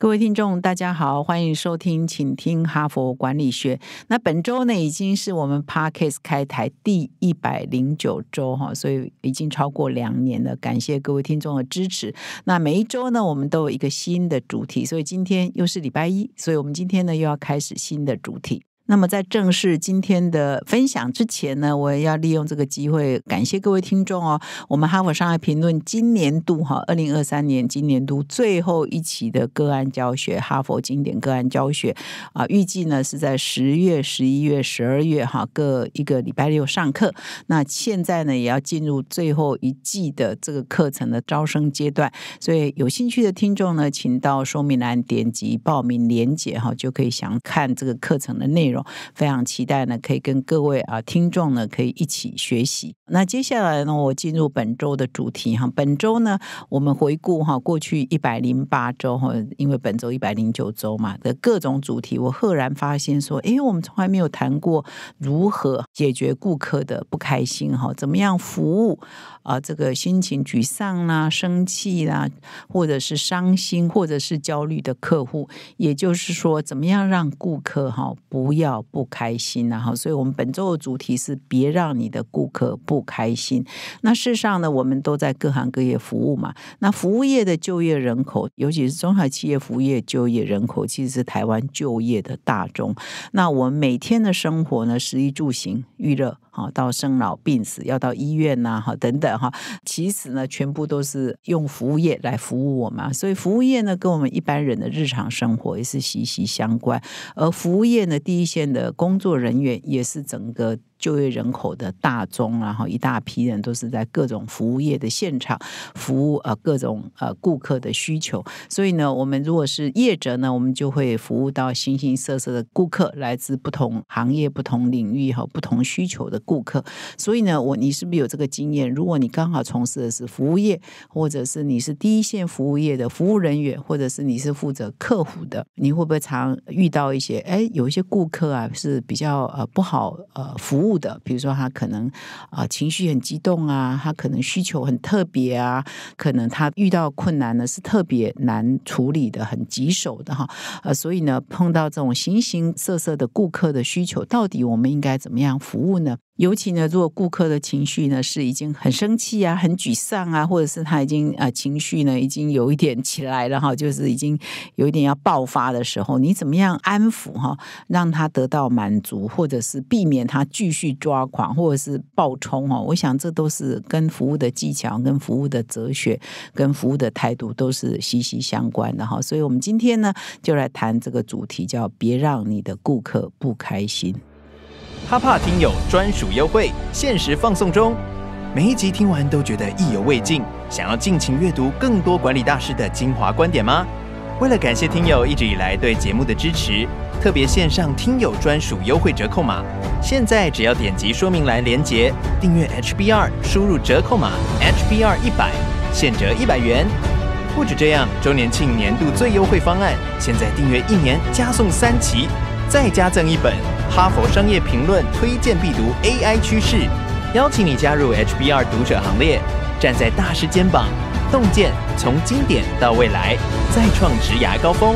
各位听众，大家好，欢迎收听，请听哈佛管理学。那本周呢，已经是我们 p a r k e s 开台第一百零九周哈，所以已经超过两年了。感谢各位听众的支持。那每一周呢，我们都有一个新的主题，所以今天又是礼拜一，所以我们今天呢，又要开始新的主题。那么在正式今天的分享之前呢，我要利用这个机会感谢各位听众哦。我们哈佛商业评论今年度哈二零二三年今年度最后一期的个案教学哈佛经典个案教学啊，预计呢是在十月、十一月、十二月哈各一个礼拜六上课。那现在呢也要进入最后一季的这个课程的招生阶段，所以有兴趣的听众呢，请到说明栏点击报名连接哈，就可以详看这个课程的内容。非常期待呢，可以跟各位啊听众呢，可以一起学习。那接下来呢？我进入本周的主题哈。本周呢，我们回顾哈过去一百零八周，或因为本周一百零九周嘛的各种主题，我赫然发现说，哎，我们从来没有谈过如何解决顾客的不开心哈？怎么样服务啊？这个心情沮丧啦、生气啦，或者是伤心，或者是焦虑的客户，也就是说，怎么样让顾客哈不要不开心呢？后所以我们本周的主题是：别让你的顾客不。不开心。那事实上呢，我们都在各行各业服务嘛。那服务业的就业人口，尤其是中小企业服务业就业人口，其实是台湾就业的大众。那我们每天的生活呢，食衣住行、娱乐，好，到生老病死，要到医院呐，哈，等等哈，其实呢，全部都是用服务业来服务我们。所以服务业呢，跟我们一般人的日常生活也是息息相关。而服务业呢，第一线的工作人员，也是整个。就业人口的大宗，然后一大批人都是在各种服务业的现场服务呃各种呃顾客的需求。所以呢，我们如果是业者呢，我们就会服务到形形色色的顾客，来自不同行业、不同领域和不同需求的顾客。所以呢，我你是不是有这个经验？如果你刚好从事的是服务业，或者是你是第一线服务业的服务人员，或者是你是负责客户的，你会不会常遇到一些哎有一些顾客啊是比较呃不好呃服务？的，比如说他可能啊情绪很激动啊，他可能需求很特别啊，可能他遇到困难呢是特别难处理的，很棘手的哈。呃，所以呢，碰到这种形形色色的顾客的需求，到底我们应该怎么样服务呢？尤其呢，如果顾客的情绪呢是已经很生气啊、很沮丧啊，或者是他已经呃情绪呢已经有一点起来了哈，就是已经有一点要爆发的时候，你怎么样安抚哈，让他得到满足，或者是避免他继续抓狂或者是暴冲哦？我想这都是跟服务的技巧、跟服务的哲学、跟服务的态度都是息息相关的哈。所以我们今天呢就来谈这个主题，叫别让你的顾客不开心。哈帕听友专属优惠，限时放送中。每一集听完都觉得意犹未尽，想要尽情阅读更多管理大师的精华观点吗？为了感谢听友一直以来对节目的支持，特别线上听友专属优惠折扣码，现在只要点击说明栏连接订阅 HBR，输入折扣码 HBR 一百，现折一百元。不止这样，周年庆年度最优惠方案，现在订阅一年加送三期，再加赠一本。哈佛商业评论推荐必读 AI 趋势，邀请你加入 HBR 读者行列，站在大师肩膀，洞见从经典到未来，再创职涯高峰。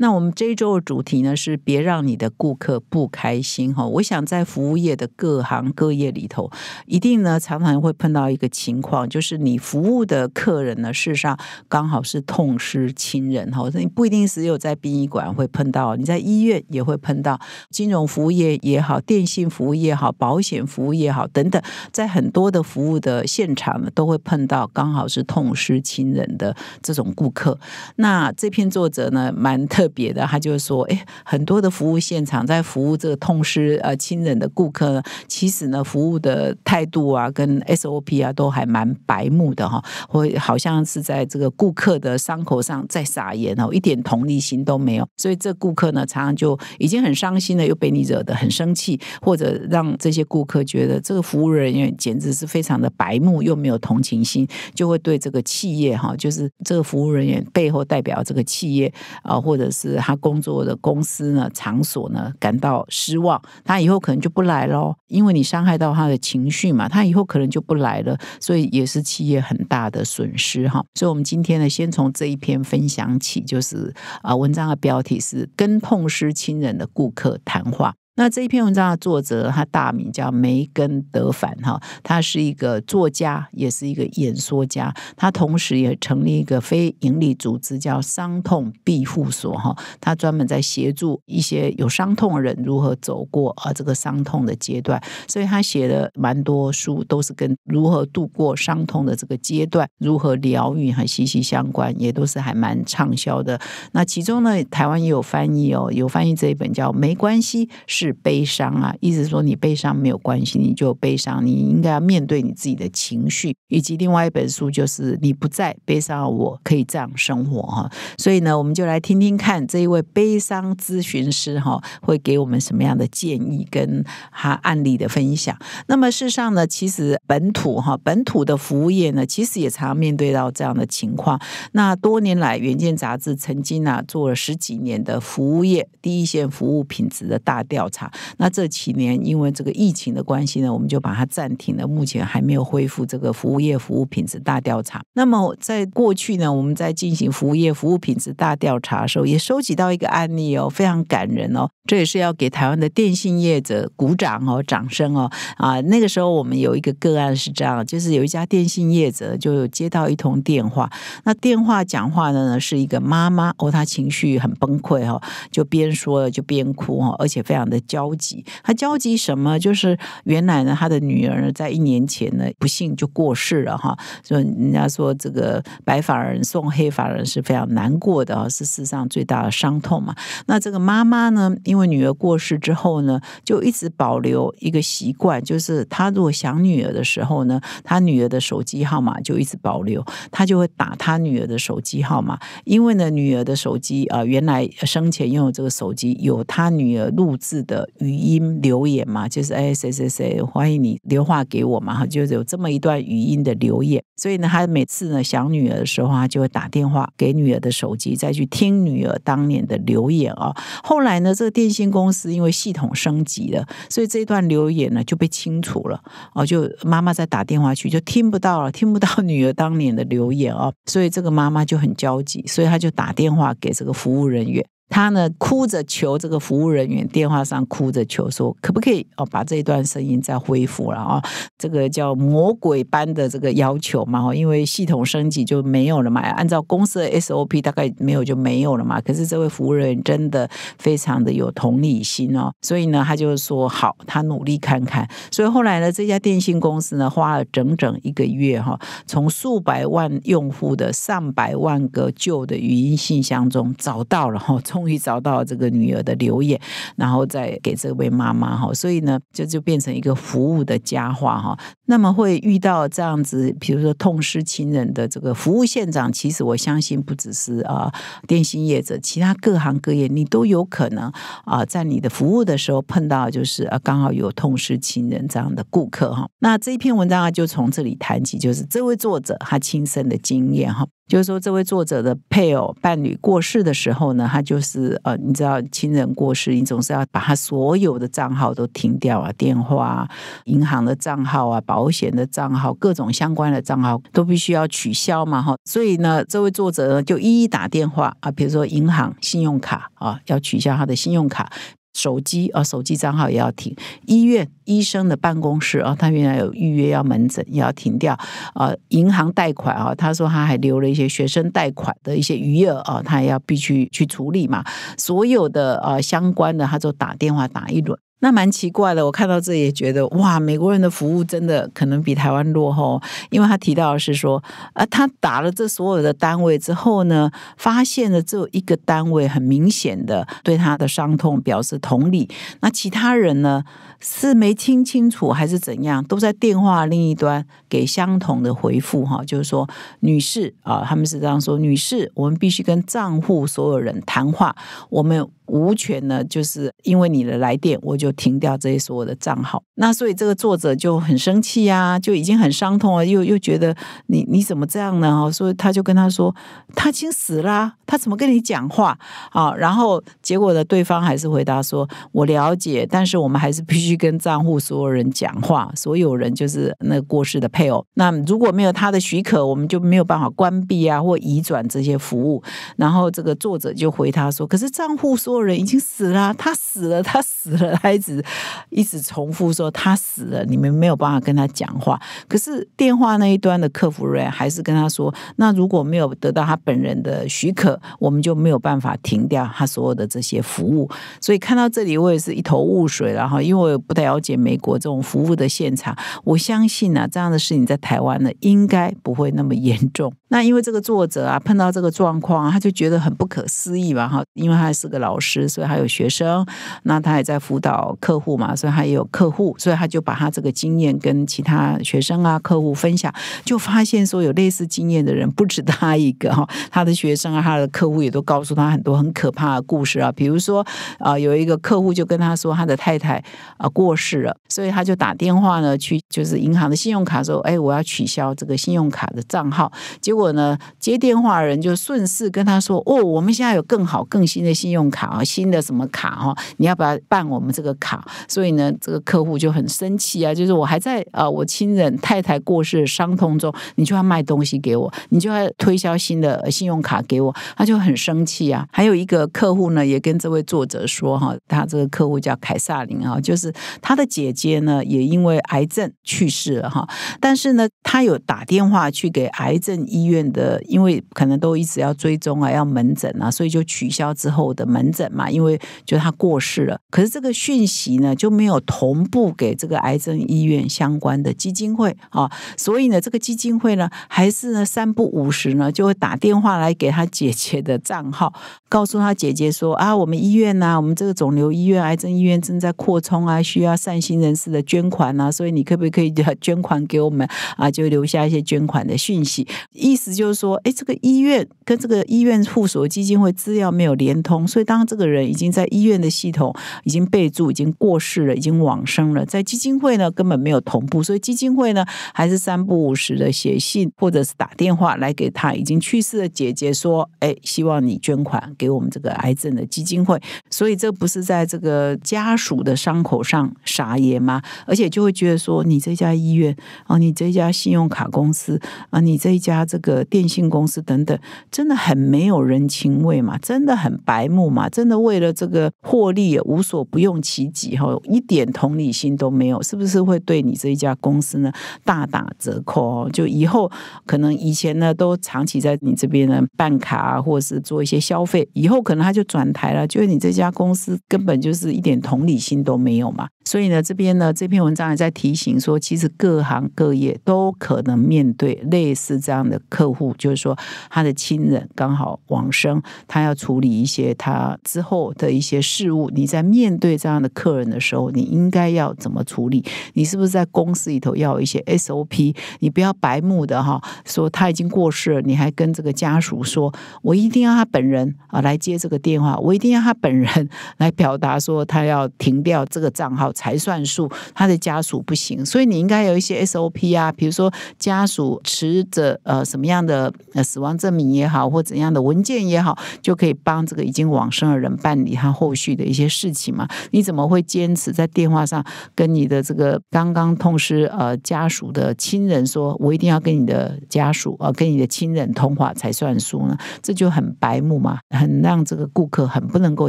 那我们这一周的主题呢是别让你的顾客不开心哈。我想在服务业的各行各业里头，一定呢常常会碰到一个情况，就是你服务的客人呢，事实上刚好是痛失亲人哈。所以不一定只有在殡仪馆会碰到，你在医院也会碰到，金融服务业也好，电信服务业也好，保险服务业也好，等等，在很多的服务的现场呢，都会碰到刚好是痛失亲人的这种顾客。那这篇作者呢，蛮特。别的，他就是说，哎，很多的服务现场在服务这个痛失呃亲人的顾客，呢，其实呢，服务的态度啊，跟 SOP 啊，都还蛮白目的哈，会好像是在这个顾客的伤口上在撒盐哦，一点同理心都没有，所以这顾客呢，常常就已经很伤心了，又被你惹得很生气，或者让这些顾客觉得这个服务人员简直是非常的白目，又没有同情心，就会对这个企业哈，就是这个服务人员背后代表这个企业啊，或者是他工作的公司呢，场所呢，感到失望，他以后可能就不来喽，因为你伤害到他的情绪嘛，他以后可能就不来了，所以也是企业很大的损失哈。所以，我们今天呢，先从这一篇分享起，就是啊，文章的标题是《跟痛失亲人的顾客谈话》。那这一篇文章的作者，他大名叫梅根·德凡哈，他是一个作家，也是一个演说家。他同时也成立一个非营利组织，叫“伤痛庇护所”哈。他专门在协助一些有伤痛的人如何走过啊这个伤痛的阶段。所以，他写的蛮多书都是跟如何度过伤痛的这个阶段、如何疗愈还息息相关，也都是还蛮畅销的。那其中呢，台湾也有翻译哦，有翻译这一本叫《没关系是》。悲伤啊，意思说你悲伤没有关系，你就悲伤，你应该要面对你自己的情绪。以及另外一本书就是你不在悲伤，我可以这样生活哈。所以呢，我们就来听听看这一位悲伤咨询师哈会给我们什么样的建议跟哈案例的分享。那么事实上呢，其实本土哈本土的服务业呢，其实也常面对到这样的情况。那多年来，《远见》杂志曾经呢做了十几年的服务业第一线服务品质的大调查。那这几年因为这个疫情的关系呢，我们就把它暂停了。目前还没有恢复这个服务业服务品质大调查。那么在过去呢，我们在进行服务业服务品质大调查的时候，也收集到一个案例哦，非常感人哦。这也是要给台湾的电信业者鼓掌哦，掌声哦。啊，那个时候我们有一个个案是这样，就是有一家电信业者就接到一通电话，那电话讲话的呢是一个妈妈哦，她情绪很崩溃哦，就边说就边哭哦，而且非常的。焦急，他焦急什么？就是原来呢，他的女儿在一年前呢不幸就过世了哈。所以人家说，这个白发人送黑发人是非常难过的，是世上最大的伤痛嘛。那这个妈妈呢，因为女儿过世之后呢，就一直保留一个习惯，就是他如果想女儿的时候呢，他女儿的手机号码就一直保留，他就会打他女儿的手机号码。因为呢，女儿的手机啊，原来生前拥有这个手机，有他女儿录制。的语音留言嘛，就是哎，谁谁谁欢迎你留话给我嘛哈，就有这么一段语音的留言。所以呢，他每次呢想女儿的时候，他就会打电话给女儿的手机，再去听女儿当年的留言啊。后来呢，这个电信公司因为系统升级了，所以这段留言呢就被清除了哦，就妈妈在打电话去就听不到了，听不到女儿当年的留言哦。所以这个妈妈就很焦急，所以她就打电话给这个服务人员。他呢哭着求这个服务人员，电话上哭着求说：“可不可以哦，把这一段声音再恢复了啊？”这个叫魔鬼般的这个要求嘛，因为系统升级就没有了嘛，按照公司的 SOP，大概没有就没有了嘛。可是这位服务人员真的非常的有同理心哦，所以呢，他就说：“好，他努力看看。”所以后来呢，这家电信公司呢花了整整一个月哈，从数百万用户的上百万个旧的语音信箱中找到了哈。从终于找到这个女儿的留言，然后再给这位妈妈哈，所以呢，就就变成一个服务的佳话哈。那么会遇到这样子，比如说痛失亲人的这个服务县长，其实我相信不只是啊电信业者，其他各行各业你都有可能啊，在你的服务的时候碰到，就是啊刚好有痛失亲人这样的顾客哈。那这一篇文章啊，就从这里谈起，就是这位作者他亲身的经验哈。就是说，这位作者的配偶伴侣过世的时候呢，他就是呃，你知道亲人过世，你总是要把他所有的账号都停掉啊，电话、银行的账号啊，保险的账号，各种相关的账号都必须要取消嘛，哈。所以呢，这位作者呢，就一一打电话啊，比如说银行、信用卡啊，要取消他的信用卡。手机啊，手机账号也要停。医院医生的办公室啊，他原来有预约要门诊，也要停掉啊。银行贷款啊，他说他还留了一些学生贷款的一些余额啊，他也要必须去处理嘛。所有的啊相关的，他就打电话打一轮。那蛮奇怪的，我看到这也觉得哇，美国人的服务真的可能比台湾落后，因为他提到是说，啊，他打了这所有的单位之后呢，发现了只有一个单位很明显的对他的伤痛表示同理，那其他人呢是没听清楚还是怎样，都在电话另一端给相同的回复哈，就是说女士啊，他们是这样说，女士，我们必须跟账户所有人谈话，我们。无权呢，就是因为你的来电，我就停掉这一所有的账号。那所以这个作者就很生气呀，就已经很伤痛啊，又又觉得你你怎么这样呢？哦，所以他就跟他说，他已经死啦，他怎么跟你讲话啊？然后结果呢，对方还是回答说，我了解，但是我们还是必须跟账户所有人讲话，所有人就是那个过世的配偶。那如果没有他的许可，我们就没有办法关闭啊或移转这些服务。然后这个作者就回他说，可是账户所人已经死了，他死了，他死了，他一直一直重复说他死了，你们没有办法跟他讲话。可是电话那一端的客服员还是跟他说，那如果没有得到他本人的许可，我们就没有办法停掉他所有的这些服务。所以看到这里，我也是一头雾水了哈，因为我不太了解美国这种服务的现场。我相信呢，这样的事情在台湾呢，应该不会那么严重。那因为这个作者啊，碰到这个状况，他就觉得很不可思议嘛哈，因为他是个老师。师，所以还有学生，那他也在辅导客户嘛，所以他也有客户，所以他就把他这个经验跟其他学生啊、客户分享，就发现说有类似经验的人不止他一个哈，他的学生啊、他的客户也都告诉他很多很可怕的故事啊，比如说啊，有一个客户就跟他说，他的太太啊过世了，所以他就打电话呢去就是银行的信用卡说，哎，我要取消这个信用卡的账号，结果呢接电话人就顺势跟他说，哦，我们现在有更好更新的信用卡。新的什么卡哈？你要不要办我们这个卡？所以呢，这个客户就很生气啊！就是我还在啊，我亲人太太过世伤痛中，你就要卖东西给我，你就要推销新的信用卡给我，他就很生气啊！还有一个客户呢，也跟这位作者说哈，他这个客户叫凯萨琳啊，就是他的姐姐呢，也因为癌症去世了哈。但是呢，他有打电话去给癌症医院的，因为可能都一直要追踪啊，要门诊啊，所以就取消之后的门诊。嘛，因为就他过世了，可是这个讯息呢就没有同步给这个癌症医院相关的基金会啊，所以呢，这个基金会呢还是呢三不五十呢，就会打电话来给他姐姐的账号，告诉他姐姐说啊，我们医院呢，我们这个肿瘤医院、癌症医院正在扩充啊，需要善心人士的捐款啊，所以你可不可以 捐款给我们啊？就留下一些捐款的讯息，意思就是说，哎，这个医院跟这个医院附属基金会资料没有连通，所以当。这个人已经在医院的系统已经备注，已经过世了，已经往生了。在基金会呢根本没有同步，所以基金会呢还是三不五时的写信或者是打电话来给他已经去世的姐姐说：“哎，希望你捐款给我们这个癌症的基金会。”所以这不是在这个家属的伤口上撒盐吗？而且就会觉得说，你这家医院啊，你这家信用卡公司啊，你这一家这个电信公司等等，真的很没有人情味嘛，真的很白目嘛。真的为了这个获利无所不用其极，哈，一点同理心都没有，是不是会对你这一家公司呢大打折扣？就以后可能以前呢都长期在你这边呢办卡或者是做一些消费，以后可能他就转台了，就是你这家公司根本就是一点同理心都没有嘛。所以呢，这边呢，这篇文章也在提醒说，其实各行各业都可能面对类似这样的客户，就是说他的亲人刚好往生，他要处理一些他之后的一些事务。你在面对这样的客人的时候，你应该要怎么处理？你是不是在公司里头要有一些 SOP？你不要白目的哈，说他已经过世了，你还跟这个家属说，我一定要他本人啊来接这个电话，我一定要他本人来表达说他要停掉这个账号。才算数，他的家属不行，所以你应该有一些 SOP 啊，比如说家属持着呃什么样的死亡证明也好，或怎样的文件也好，就可以帮这个已经往生的人办理他后续的一些事情嘛？你怎么会坚持在电话上跟你的这个刚刚痛失呃家属的亲人说，我一定要跟你的家属呃跟你的亲人通话才算数呢？这就很白目嘛，很让这个顾客很不能够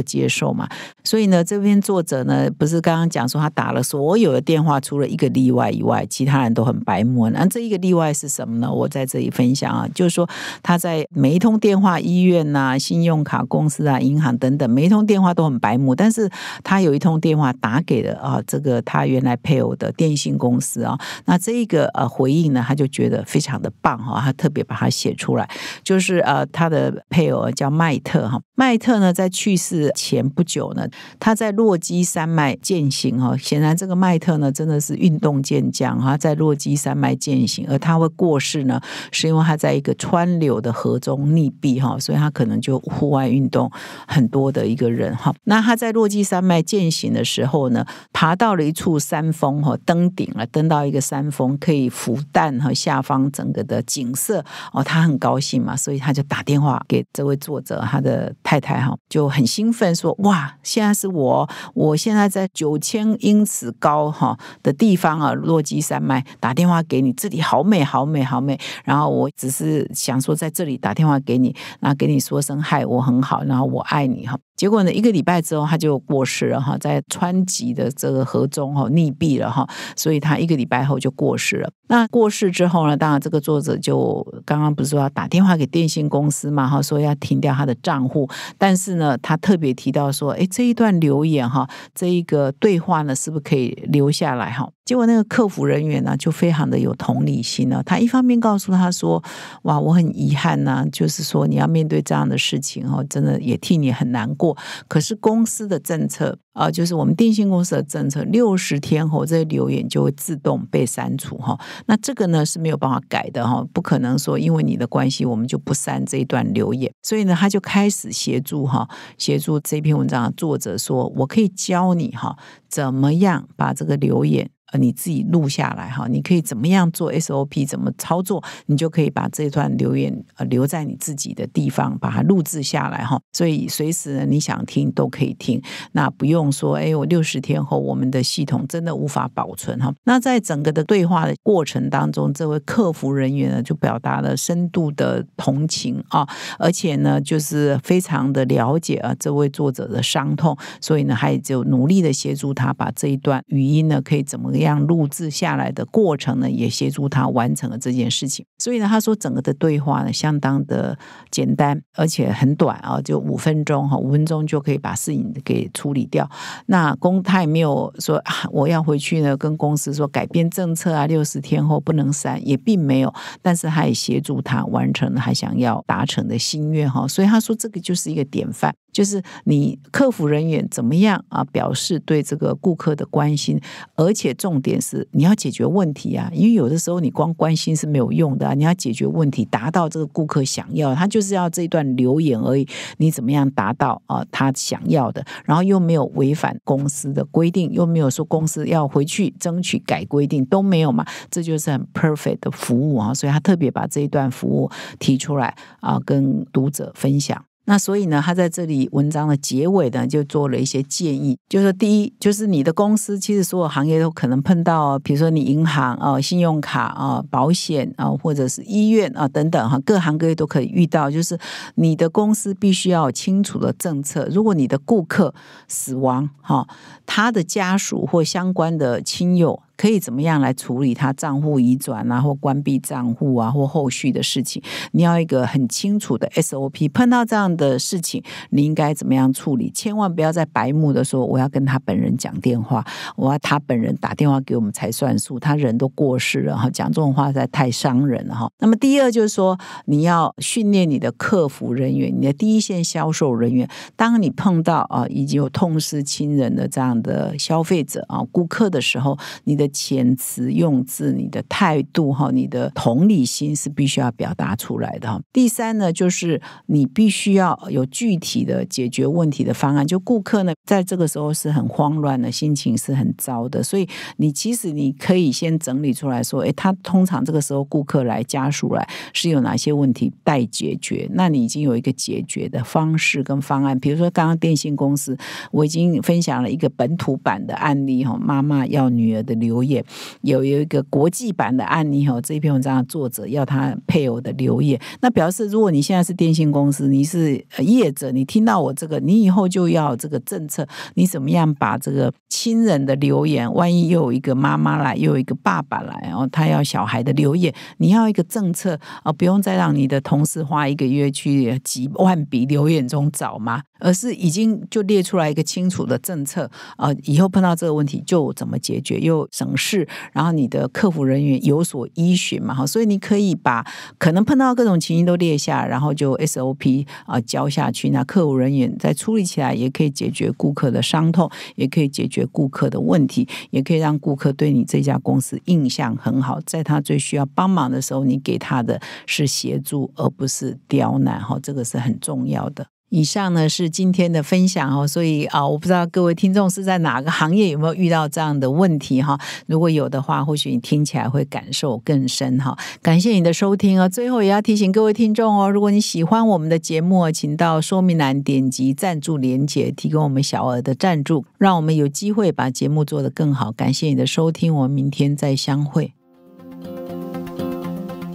接受嘛。所以呢，这篇作者呢，不是刚刚讲说。他打了所有的电话，除了一个例外以外，其他人都很白目。那这一个例外是什么呢？我在这里分享啊，就是说他在每一通电话，医院呐、信用卡公司啊、银行等等，每一通电话都很白目。但是他有一通电话打给了啊，这个他原来配偶的电信公司啊。那这一个呃回应呢，他就觉得非常的棒哈，他特别把它写出来，就是呃他的配偶叫麦特哈。麦特呢，在去世前不久呢，他在洛基山脉践行哈，显然这个麦特呢，真的是运动健将哈，在洛基山脉践行，而他会过世呢，是因为他在一个川流的河中溺毙哈，所以他可能就户外运动很多的一个人哈。那他在洛基山脉践行的时候呢，爬到了一处山峰哈，登顶了，登到一个山峰可以俯瞰哈下方整个的景色哦，他很高兴嘛，所以他就打电话给这位作者他的。太太哈就很兴奋说哇，现在是我，我现在在九千英尺高哈的地方啊，落基山脉打电话给你，这里好美好美好美，然后我只是想说在这里打电话给你，然后给你说声嗨，我很好，然后我爱你哈。结果呢，一个礼拜之后他就过世了哈，在川崎的这个河中哈溺毙了哈，所以他一个礼拜后就过世了。那过世之后呢，当然这个作者就刚刚不是说要打电话给电信公司嘛哈，说要停掉他的账户，但是呢，他特别提到说，哎，这一段留言哈，这一个对话呢，是不是可以留下来哈？结果那个客服人员呢，就非常的有同理心了，他一方面告诉他说，哇，我很遗憾呐，就是说你要面对这样的事情哈，真的也替你很难过。可是公司的政策啊，就是我们电信公司的政策，六十天后这些留言就会自动被删除哈。那这个呢是没有办法改的哈，不可能说因为你的关系我们就不删这一段留言。所以呢，他就开始协助哈，协助这篇文章的作者说，我可以教你哈，怎么样把这个留言。呃，你自己录下来哈，你可以怎么样做 SOP，怎么操作，你就可以把这段留言呃留在你自己的地方，把它录制下来哈。所以随时呢，你想听都可以听，那不用说，哎，我六十天后我们的系统真的无法保存哈。那在整个的对话的过程当中，这位客服人员呢就表达了深度的同情啊，而且呢就是非常的了解啊这位作者的伤痛，所以呢，他就努力的协助他把这一段语音呢可以怎么。这样录制下来的过程呢，也协助他完成了这件事情。所以呢，他说整个的对话呢相当的简单，而且很短啊，就五分钟哈，五分钟就可以把事情给处理掉。那公也没有说我要回去呢跟公司说改变政策啊，六十天后不能删，也并没有。但是他也协助他完成了他想要达成的心愿哈。所以他说这个就是一个典范。就是你客服人员怎么样啊？表示对这个顾客的关心，而且重点是你要解决问题啊！因为有的时候你光关心是没有用的啊，你要解决问题，达到这个顾客想要，他就是要这一段留言而已。你怎么样达到啊？他想要的，然后又没有违反公司的规定，又没有说公司要回去争取改规定，都没有嘛？这就是很 perfect 的服务啊！所以他特别把这一段服务提出来啊，跟读者分享。那所以呢，他在这里文章的结尾呢，就做了一些建议，就是第一，就是你的公司，其实所有行业都可能碰到，比如说你银行啊、信用卡啊、保险啊，或者是医院啊等等哈，各行各业都可以遇到，就是你的公司必须要清楚的政策，如果你的顾客死亡哈，他的家属或相关的亲友。可以怎么样来处理他账户移转啊，或关闭账户啊，或后续的事情？你要一个很清楚的 SOP。碰到这样的事情，你应该怎么样处理？千万不要在白目时说我要跟他本人讲电话，我要他本人打电话给我们才算数。他人都过世了哈，讲这种话实在太伤人了哈。那么第二就是说，你要训练你的客服人员，你的第一线销售人员，当你碰到啊已经有痛失亲人的这样的消费者啊顾客的时候，你的。遣词用字，你的态度哈，你的同理心是必须要表达出来的第三呢，就是你必须要有具体的解决问题的方案。就顾客呢，在这个时候是很慌乱的，心情是很糟的，所以你其实你可以先整理出来说，哎，他通常这个时候顾客来家属来是有哪些问题待解决？那你已经有一个解决的方式跟方案。比如说刚刚电信公司，我已经分享了一个本土版的案例哈，妈妈要女儿的留。留言有有一个国际版的案例哈，这一篇文章的作者要他配偶的留言，那表示如果你现在是电信公司，你是业者，你听到我这个，你以后就要这个政策，你怎么样把这个亲人的留言，万一又有一个妈妈来，又有一个爸爸来哦，他要小孩的留言，你要一个政策啊，不用再让你的同事花一个月去几万笔留言中找吗？而是已经就列出来一个清楚的政策，呃，以后碰到这个问题就怎么解决，又省事，然后你的客服人员有所依循嘛，哈，所以你可以把可能碰到各种情形都列下，然后就 SOP 啊交下去，那客服人员在处理起来也可以解决顾客的伤痛，也可以解决顾客的问题，也可以让顾客对你这家公司印象很好，在他最需要帮忙的时候，你给他的是协助而不是刁难，哈，这个是很重要的。以上呢是今天的分享哦，所以啊，我不知道各位听众是在哪个行业有没有遇到这样的问题哈。如果有的话，或许你听起来会感受更深哈。感谢你的收听哦。最后也要提醒各位听众哦，如果你喜欢我们的节目，请到说明栏点击赞助链接，提供我们小额的赞助，让我们有机会把节目做得更好。感谢你的收听，我们明天再相会。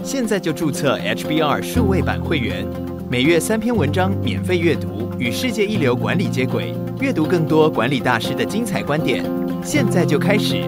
现在就注册 HBR 数位版会员。每月三篇文章免费阅读，与世界一流管理接轨，阅读更多管理大师的精彩观点，现在就开始。